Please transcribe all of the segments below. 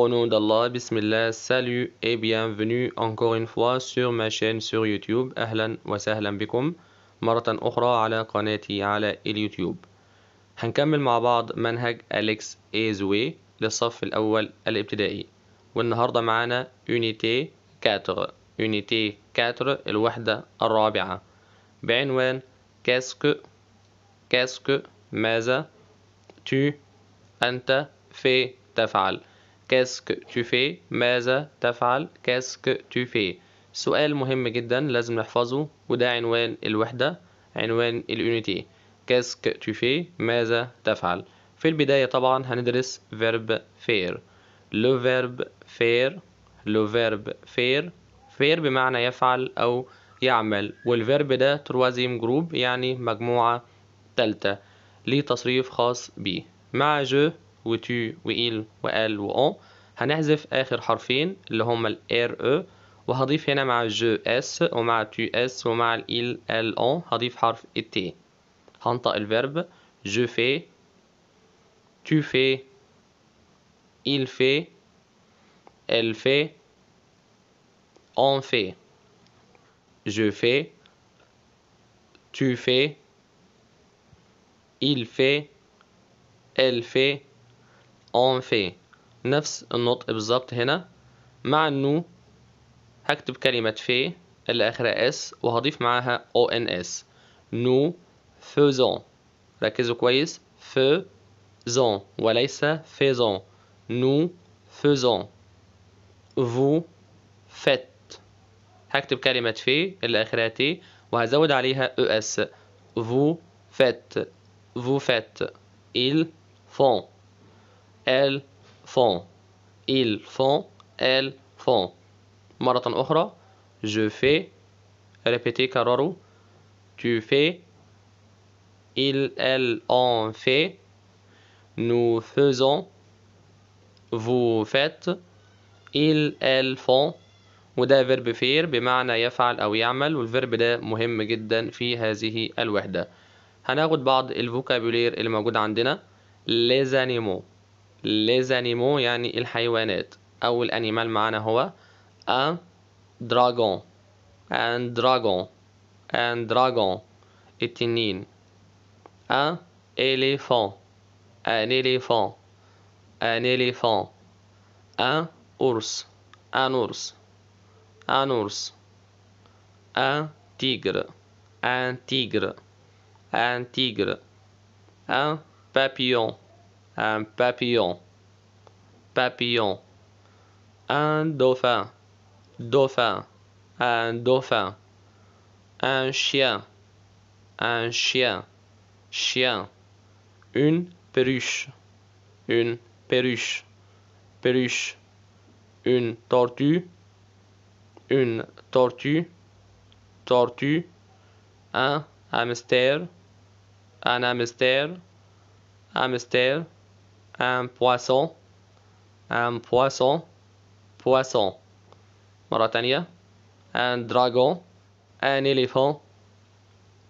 Au nom d'Allah, Bismillah, salut et bienvenue encore une fois sur ma chaîne sur YouTube. أهلا وسهلا بكم مرة أخرى على قناتي على اليوتيوب. هنكمل مع بعض منهج أليكس إيزوي للصف الأول الابتدائي. والنهاردة معانا Unité 4 Unité 4 الوحدة الرابعة بعنوان كاسك كاسك ماذا tu أنت في تفعل Qu'est-ce que tu fais ماذا تفعل Qu'est-ce que tu fais سؤال مهم جدا لازم نحفظه وده عنوان الوحدة عنوان اليونيتي Qu'est-ce que tu fais ماذا تفعل في البداية طبعا هندرس verb faire لو verb faire لو verb faire faire بمعنى يفعل أو يعمل والفيرب ده تروازيم جروب يعني مجموعة تالتة ليه تصريف خاص بيه مع جو وتو وإل وإيل وأون هنحذف آخر حرفين اللي هما الـ R E وهضيف هنا مع جو اس ومع تو اس ومع ال ال اون هضيف حرف التي هنطق الفيرب جو في تو في إيل في إل في أون في جو في تو في il في إل في اون في نفس النطق بالظبط هنا مع النو هكتب كلمة في اللي اخرها اس وهضيف معاها او ان اس نو فوزون ركزوا كويس فوزون وليس فيزون نو فوزون فو فت هكتب كلمة في اللي اخرها تي وهزود عليها او اس فو فت فو فت il font ال فون إل فون ال فون مرة مرة أخرى. Je fais. Répétez, Karoru. Tu fais. Ils, elles, ont fait. Nous faisons. Vous faites. Ils, elles font. وده فيرب فير بمعنى يفعل أو يعمل والفيرب ده مهم جدا في هذه الوحدة هناخد بعض الفوكابولير اللي موجود عندنا لزانيمو ليزانيمو يعني الحيوانات أول أنيمال معنا هو أن dragon أن dragon أن dragon التنين أن éléphant un éléphant un éléphant un ours un ours un ours un tigre un tigre un tigre un papillon Un papillon. Papillon. Un dauphin. Dauphin. Un dauphin. Un chien. Un chien. Chien. Une perruche. Une perruche. Perruche. Une tortue. Une tortue. Tortue. Un hamster. Un hamster. Hamster un euh, poisson un euh, poisson poisson un dragon un éléphant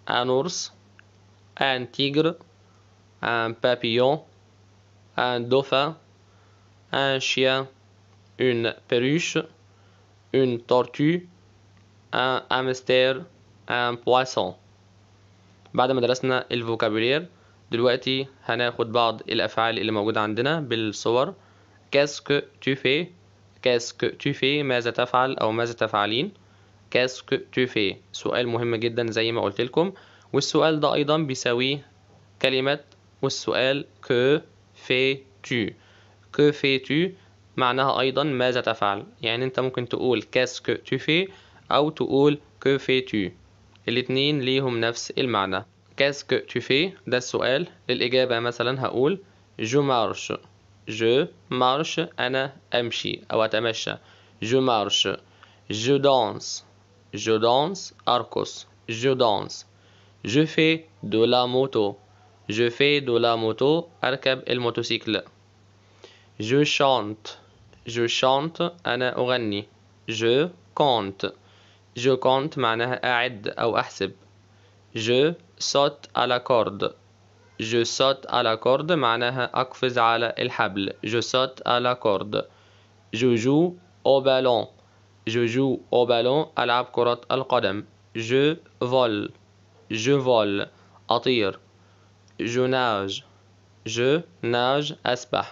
un ours un tigre un papillon un dauphin un chien une perruche une tortue un hamster un poisson بعد ما درسنا vocabulaire. دلوقتي هناخد بعض الأفعال اللي موجودة عندنا بالصور كاسكو تو في كاسكو تو في ماذا تفعل أو ماذا تفعلين كاسكو تو في سؤال مهم جدا زي ما قلت لكم والسؤال ده أيضا بيساويه كلمة والسؤال كو في تو كو في تو معناها أيضا ماذا تفعل يعني أنت ممكن تقول كاسكو تو في أو تقول كو في تو الاتنين ليهم نفس المعنى Qu'est-ce que tu fais ده السؤال للإجابة مثلا هقول Je marche Je marche أنا أمشي أو أتمشى Je marche Je danse Je danse أرقص Je danse Je fais de la moto Je fais de la moto أركب الموتوسيكل Je chante Je chante أنا أغني Je compte Je compte معناها أعد أو أحسب Je saute à la corde. Je saute à la corde, ma'naha akfiz el habl. Je saute à la corde. Je joue au ballon. Je joue au ballon, à kurat al-qadam. Je vole. Je vole, tire Je nage. Je nage, asbah.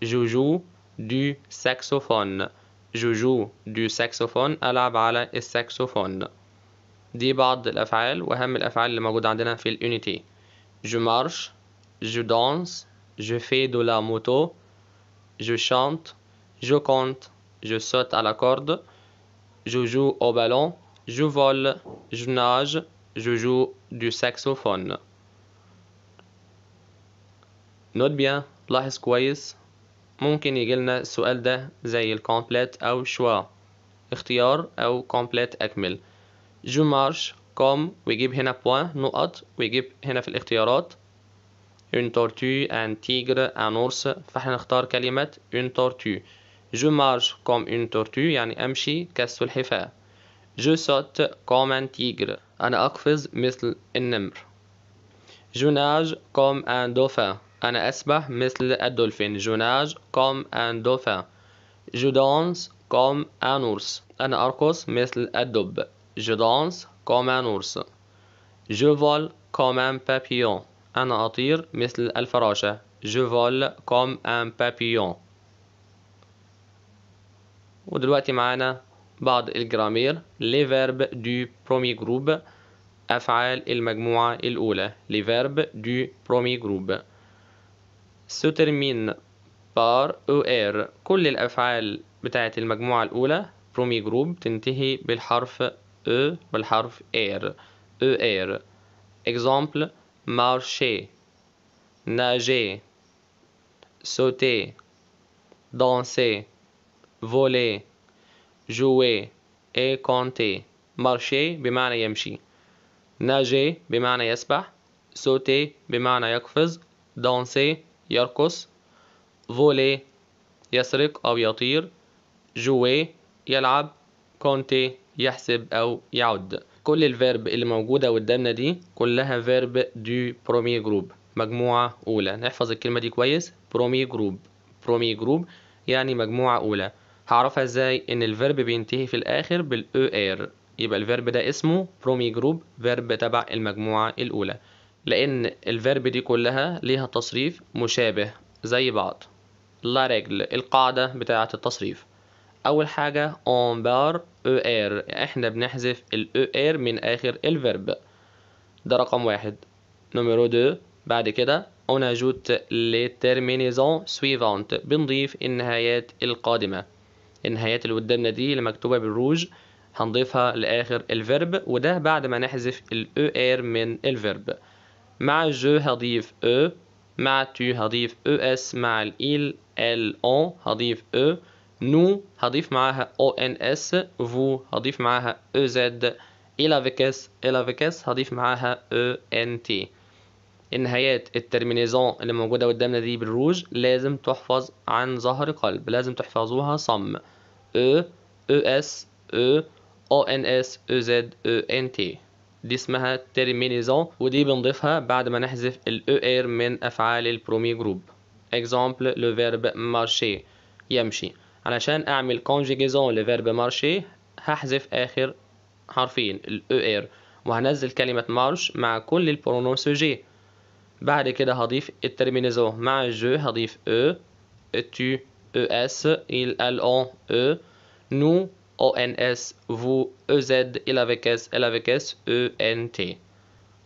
Je joue du saxophone. Je joue du saxophone, à la ala du saxophone. دي بعض الأفعال وأهم الأفعال اللي موجودة عندنا في الأونيتي je marche je danse je fais de la moto je chante je compte je saute à la corde je joue au ballon je vole je nage je joue du saxophone نوت بيان لاحظ كويس ممكن يجيلنا السؤال ده زي الكومبليت أو شوا اختيار أو كومبليت أكمل جو مارش كام ويجيب هنا بوان نقط ويجيب هنا في الاختيارات une tortue un tigre un ours فاحنا نختار كلمة une tortue je marche comme une tortue يعني أمشي كالسلحفاة je saute comme un tigre أنا أقفز مثل النمر je nage comme un dauphin أنا أسبح مثل الدولفين je nage comme un dauphin je danse comme un ours أنا أرقص مثل الدب Je danse comme un ours. Je vole comme un papillon. أنا أطير مثل الفراشة. Je vole comme un papillon. ودلوقتي معانا بعض الجرامير لي فيرب دو برومي جروب أفعال المجموعة الأولى لي فيرب دو برومي جروب سو ترمين بار أو إير كل الأفعال بتاعة المجموعة الأولى برومي جروب تنتهي بالحرف أ بالحرف r e r example marcher nager sauter danser voler jouer et compter marcher بمعنى يمشي nager بمعنى يسبح sauter بمعنى يقفز danser يرقص voler يسرق أو يطير jouer يلعب compter يحسب أو يعد كل الفيرب اللي موجودة قدامنا دي كلها فيرب دو برومي جروب مجموعة أولى نحفظ الكلمة دي كويس برومي جروب برومي جروب يعني مجموعة أولى هعرفها ازاي ان الفيرب بينتهي في الآخر بالاو اير يبقى الفيرب ده اسمه برومي جروب فيرب تبع المجموعة الأولى لأن الفيرب دي كلها ليها تصريف مشابه زي بعض لا رجل القاعدة بتاعة التصريف اول حاجه اون بار او ار احنا بنحذف الاو ار e من اخر الفيرب ده رقم واحد نمرو دو بعد كده اون اجوت لي تيرمينيزون سويفونت بنضيف النهايات القادمه النهايات اللي قدامنا دي اللي مكتوبه بالروج هنضيفها لاخر الفيرب وده بعد ما نحذف الاو ار e من الفيرب مع جو هضيف او e، مع تو هضيف او اس مع الايل ال اون هضيف او نو هضيف معاها او ان اس فو هضيف معاها او زد الى فيكس الى فيكس هضيف معاها او ان تي النهايات الترمينيزون اللي موجودة قدامنا دي بالروج لازم تحفظ عن ظهر قلب لازم تحفظوها صم او او اس او او ان اس او زد او ان تي دي اسمها ترمينيزون ودي بنضيفها بعد ما نحذف الاو اير من افعال البرومي جروب اكزامبل لو فيرب مارشي يمشي علشان أعمل conjugaison لفيرب مارشي هحذف آخر حرفين ال ER وهنزل كلمة مارش مع كل البرونون سوجي بعد كده هضيف الترمينيزون مع الجو هضيف أو tu ES il allons E nous ONS vous EZ il avec S il avec S ENT e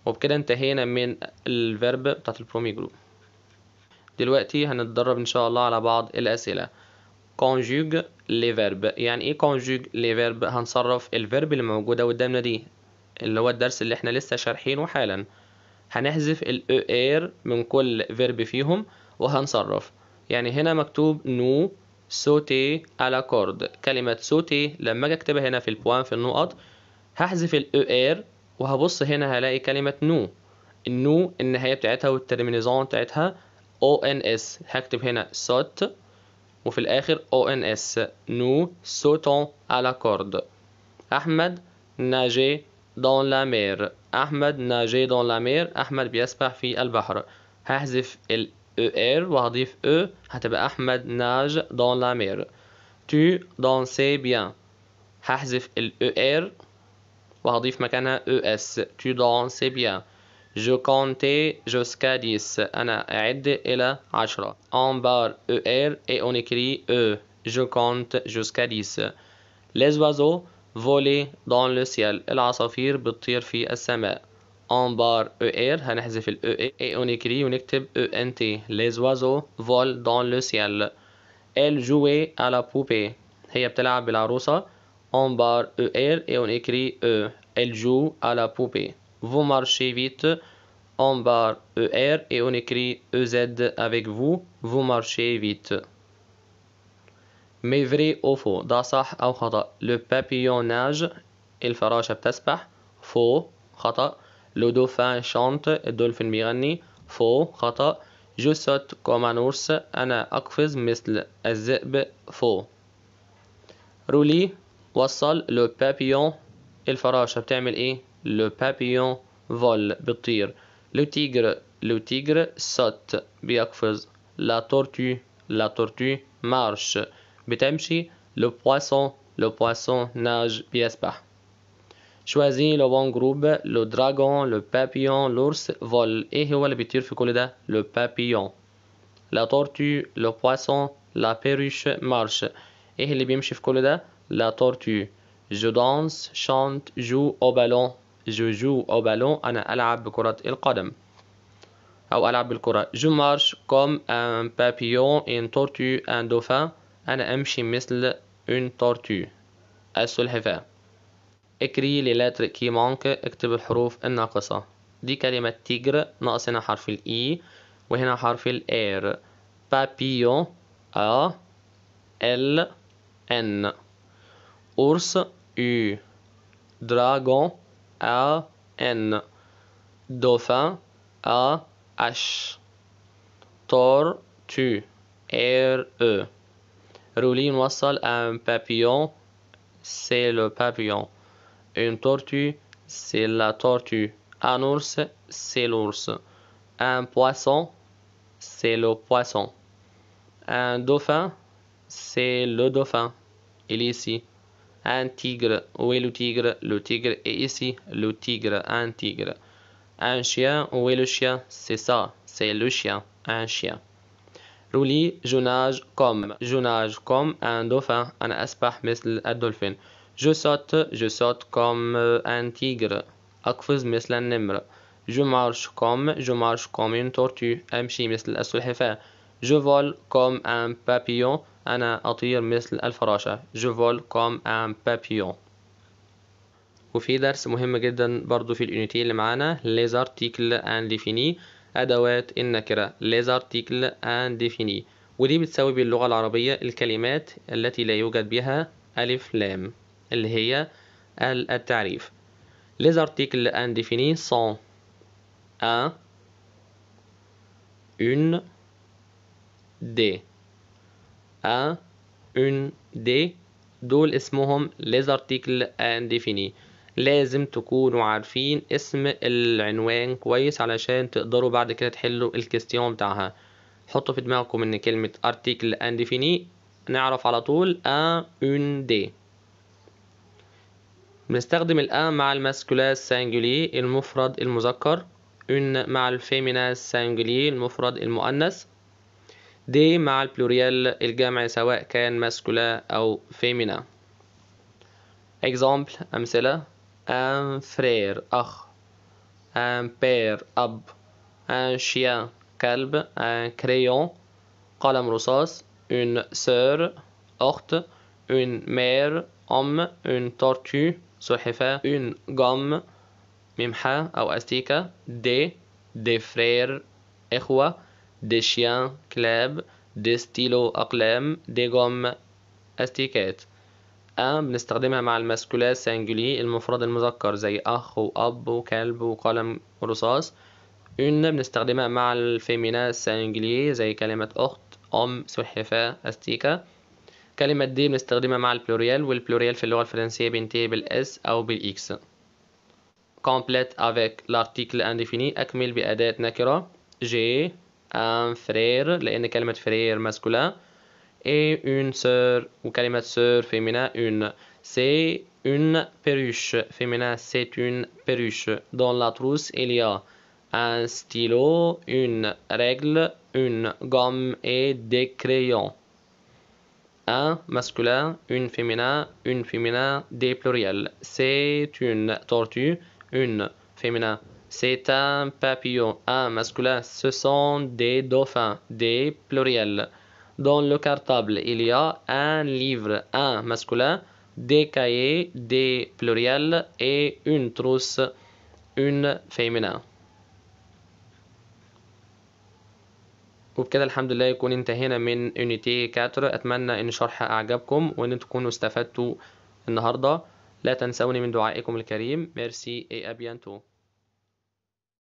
وبكده انتهينا من الفيرب بتاعت البرومي جروب دلوقتي هنتدرب ان شاء الله على بعض الاسئله conjugue les verbes يعني ايه conjugue les verbs هنصرف الفيرب اللي موجودة قدامنا دي اللي هو الدرس اللي احنا لسه شارحينه حالا هنحذف ال er من كل فيرب فيهم وهنصرف يعني هنا مكتوب نو سوتي على كورد كلمة سوتي لما اجي اكتبها هنا في البوان في النقط هحذف ال er وهبص هنا هلاقي كلمة نو النو النهاية بتاعتها والترمينيزون بتاعتها او ان اس هكتب هنا سوت وفي الآخر ONS nous sautons à la corde Ahmed nage dans la mer Ahmed nage dans la mer ahmed بيسبح في البحر هحذف ال ER وهضيف E هتبقى Ahmed nage dans la mer tu danses bien هحذف ال ER وهضيف مكانها ES tu danses bien je comptais jusqu'à 10. en أعد On barre ER et on écrit E. Je compte jusqu'à 10. Les oiseaux volent dans le ciel. العصافير بتطير في السماء. On barre ER هنحذف e, e et on écrit ENT. E Les oiseaux volent dans le ciel. Elle jouait à la poupée. هي بتلعب بالعروسة. On barre ER et on écrit E. Elle joue à la poupée vous marchez vite, on bar ER et on écrit EZ avec vous, vous marchez vite. Mais vrai ou faux, ou khata, le papillon nage, il fera tasbah, faux, khata, le dauphin chante, le dauphin gagne faux, khata, je saute comme un ours, ana akfiz un azib, faux. Rouli, wassal, le papillon, il fera chapitre le papillon vole tire. Le tigre le tigre saute Biakfuz La tortue la tortue marche bitemchi. Le poisson le poisson nage بيسبح. Choisis le bon groupe le dragon le papillon l'ours vole. et هو اللي بيطير في Le papillon. La tortue le poisson la perruche marche. et اللي بيمشي La tortue. Je danse, chante, joue au ballon, جو جو أو بالون أنا ألعب بكرة القدم أو ألعب بالكرة جو مارش كوم أن بابيون إن تورتو أن دوفان أنا أمشي مثل أون تورتو السلحفاة اكري لي لاتر كي مانك اكتب الحروف الناقصة دي كلمة تيجر ناقص هنا حرف الإي e، وهنا حرف الإير بابيون أ ال ان أورس U دراغون A N dauphin A H tortue R E roulis à un papillon c'est le papillon une tortue c'est la tortue un ours c'est l'ours un poisson c'est le poisson un dauphin c'est le dauphin il est ici un tigre. Où est le tigre Le tigre est ici. Le tigre, un tigre. Un chien. Où est le chien C'est ça. C'est le chien. Un chien. Rouli, je nage comme. Je nage comme un dauphin. Un asbah un dauphin. Je saute. Je saute comme euh, un tigre. مثل Je marche comme. Je marche comme une tortue. أمشي مثل السلحفاة. Je vole comme un papillon أنا أطير مثل الفراشة Je vole comme un papillon وفي درس مهم جدا برضو في اليونيتي اللي معانا les articles indéfinis أدوات النكرة les articles indéfinis ودي بتساوي باللغة العربية الكلمات التي لا يوجد بها ألف لام اللي هي التعريف les articles indéfinis sont un une دي ان اون دي دول اسمهم ليزارتيكل انديفيني لازم تكونوا عارفين اسم العنوان كويس علشان تقدروا بعد كده تحلوا الكيستيون بتاعها حطوا في دماغكم ان كلمة article انديفيني نعرف على طول ان اون دي بنستخدم الان مع الماسكولاس سانجولي المفرد المذكر اون مع الفيمينا سانجولي المفرد المؤنث دي مع البلوريال الجمع سواء كان ماسكولا أو فيمينا اكزامبل أمثلة ان فرير أخ ان بير أب ان شيا كلب ان كريون قلم رصاص أن سور أخت أن مير أم أن تورتو سلحفاة أن gomme ممحاة أو أستيكا دي دي فرير إخوة des chiens, كلاب des stylos أقلام des gommes أستيكات أ بنستخدمها مع المسكولات سانجولي المفرد المذكر زي أخ وأب وكلب وقلم رصاص أون بنستخدمها مع الفيمينا سانجولي زي كلمة أخت أم سلحفاة أستيكا كلمة دي بنستخدمها مع البلوريال والبلوريال في اللغة الفرنسية بينتهي بالإس أو بالإكس complete avec l'article indéfini أكمل بأداة نكرة جي un frère لأن كلمة frère masculin et une sœur ou كلمة sœur féminin une c'est une perruche féminin c'est une perruche dans la trousse il y a un stylo une règle une gomme et des crayons un masculin une féminin une féminin des pluriels c'est une tortue une féminin C'est un papillon. Un masculin, ce sont des dauphins, des pluriels. Dans le cartable, il y a un livre, un masculin, des cahiers, des pluriels et une trousse, une féminin. وبكده الحمد لله يكون انتهينا من يونيتي 4 اتمنى ان شرح اعجبكم وان تكونوا استفدتوا النهارده لا تنسوني من دعائكم الكريم ميرسي اي ابيانتو